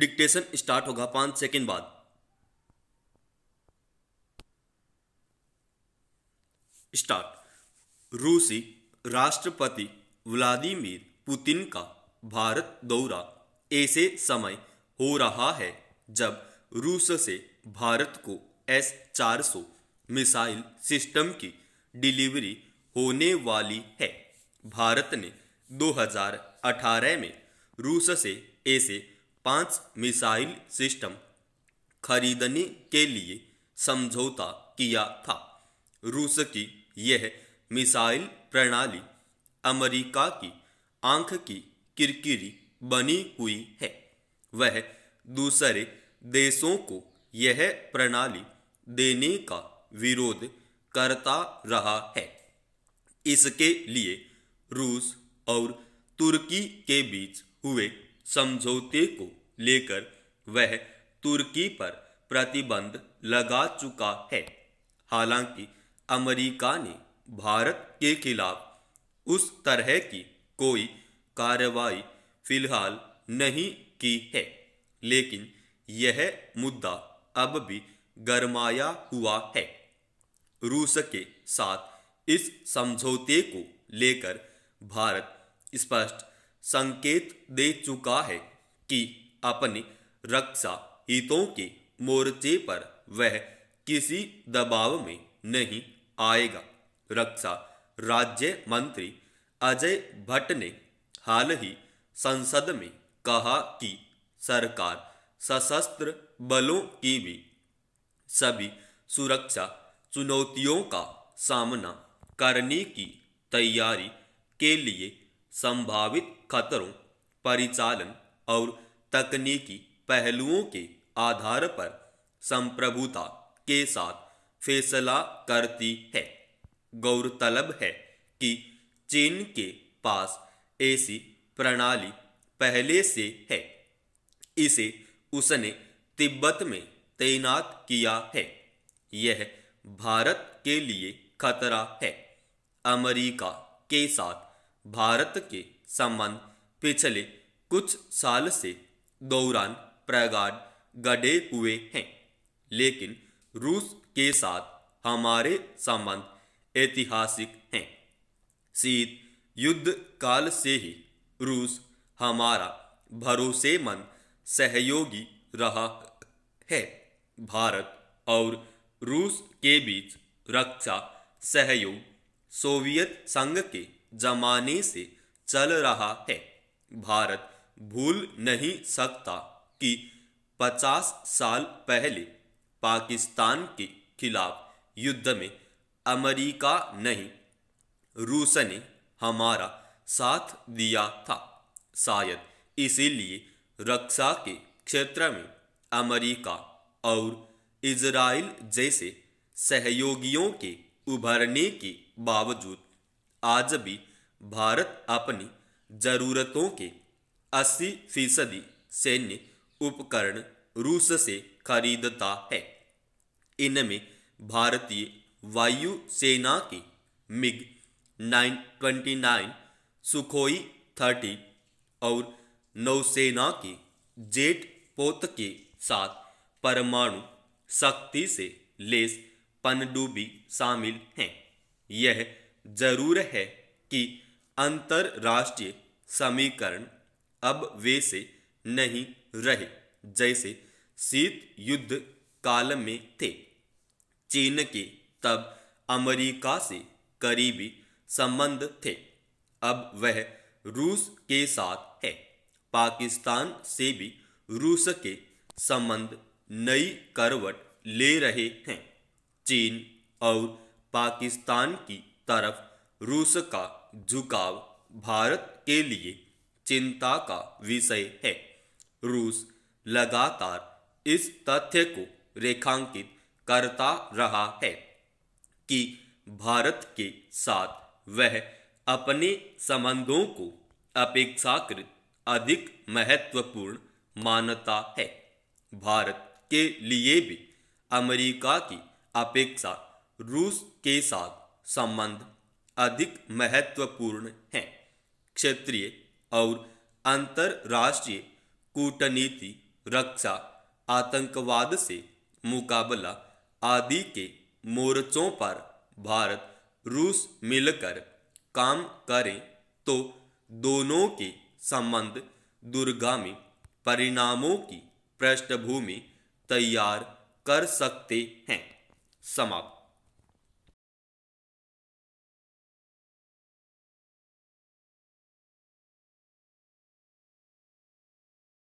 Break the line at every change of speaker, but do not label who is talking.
dictation start होगा पांच second बाद स्टार्ट रूसी राष्ट्रपति व्लादिमीर पुतिन का भारत दौरा ऐसे समय हो रहा है जब रूस से भारत को एस 400 मिसाइल सिस्टम की डिलीवरी होने वाली है भारत ने 2018 में रूस से ऐसे पांच मिसाइल सिस्टम खरीदने के लिए समझौता किया था रूस की यह मिसाइल प्रणाली अमेरिका की आंख की किरकिरी बनी हुई है वह दूसरे देशों को यह प्रणाली देने का विरोध करता रहा है इसके लिए रूस और तुर्की के बीच हुए समझौते को लेकर वह तुर्की पर प्रतिबंध लगा चुका है हालांकि अमेरिका ने भारत के खिलाफ उस तरह की कोई कार्रवाई फिलहाल नहीं की है लेकिन यह मुद्दा अब भी गरमाया हुआ है रूस के साथ इस समझौते को लेकर भारत स्पष्ट संकेत दे चुका है कि अपने रक्षा हितों के मोर्चे पर वह किसी दबाव में नहीं आएगा रक्षा राज्य मंत्री अजय भट्ट ने हाल ही संसद में कहा कि सरकार सशस्त्र बलों की भी सभी सुरक्षा चुनौतियों का सामना करने की तैयारी के लिए संभावित खतरों परिचालन और तकनीकी पहलुओं के आधार पर संप्रभुता के साथ फैसला करती है गौरतलब है कि चीन के पास ऐसी प्रणाली पहले से है इसे उसने तिब्बत में तैनात किया है यह भारत के लिए खतरा है अमेरिका के साथ भारत के संबंध पिछले कुछ साल से दौरान प्रगाढ़ गढ़े हुए हैं लेकिन रूस के साथ हमारे संबंध ऐतिहासिक हैं शीत युद्ध काल से ही रूस हमारा भरोसेमंद सहयोगी रहा है भारत और रूस के बीच रक्षा सहयोग सोवियत संघ के जमाने से चल रहा है भारत भूल नहीं सकता कि 50 साल पहले पाकिस्तान के खिलाफ युद्ध में अमेरिका नहीं रूस ने हमारा साथ दिया था शायद इसीलिए रक्षा के क्षेत्र में अमेरिका और इजराइल जैसे सहयोगियों के उभरने के बावजूद आज भी भारत अपनी ज़रूरतों के 80 फीसदी सैन्य उपकरण रूस से खरीदता है इनमें भारतीय वायु सेना के मिग 929, सुखोई 30 और नौसेना के जेट पोत के साथ परमाणु शक्ति से लेस पनडुब्बी शामिल हैं यह जरूर है कि अंतरराष्ट्रीय समीकरण अब वैसे नहीं रहे जैसे शीत युद्ध काल में थे चीन के तब अमेरिका से करीबी संबंध थे अब वह रूस के साथ है पाकिस्तान से भी रूस के संबंध नई करवट ले रहे हैं चीन और पाकिस्तान की तरफ रूस का झुकाव भारत के लिए चिंता का विषय है रूस लगातार इस तथ्य को रेखांकित करता रहा है कि भारत के साथ वह अपने संबंधों को अपेक्षाकृत अधिक महत्वपूर्ण मानता है भारत के लिए भी अमेरिका की अपेक्षा रूस के साथ संबंध अधिक महत्वपूर्ण हैं क्षेत्रीय और अंतर्राष्ट्रीय कूटनीति रक्षा आतंकवाद से मुकाबला आदि के मोर्चों पर भारत रूस मिलकर काम करें तो दोनों के संबंध दुर्गामी परिणामों की पृष्ठभूमि तैयार कर सकते हैं समाप्त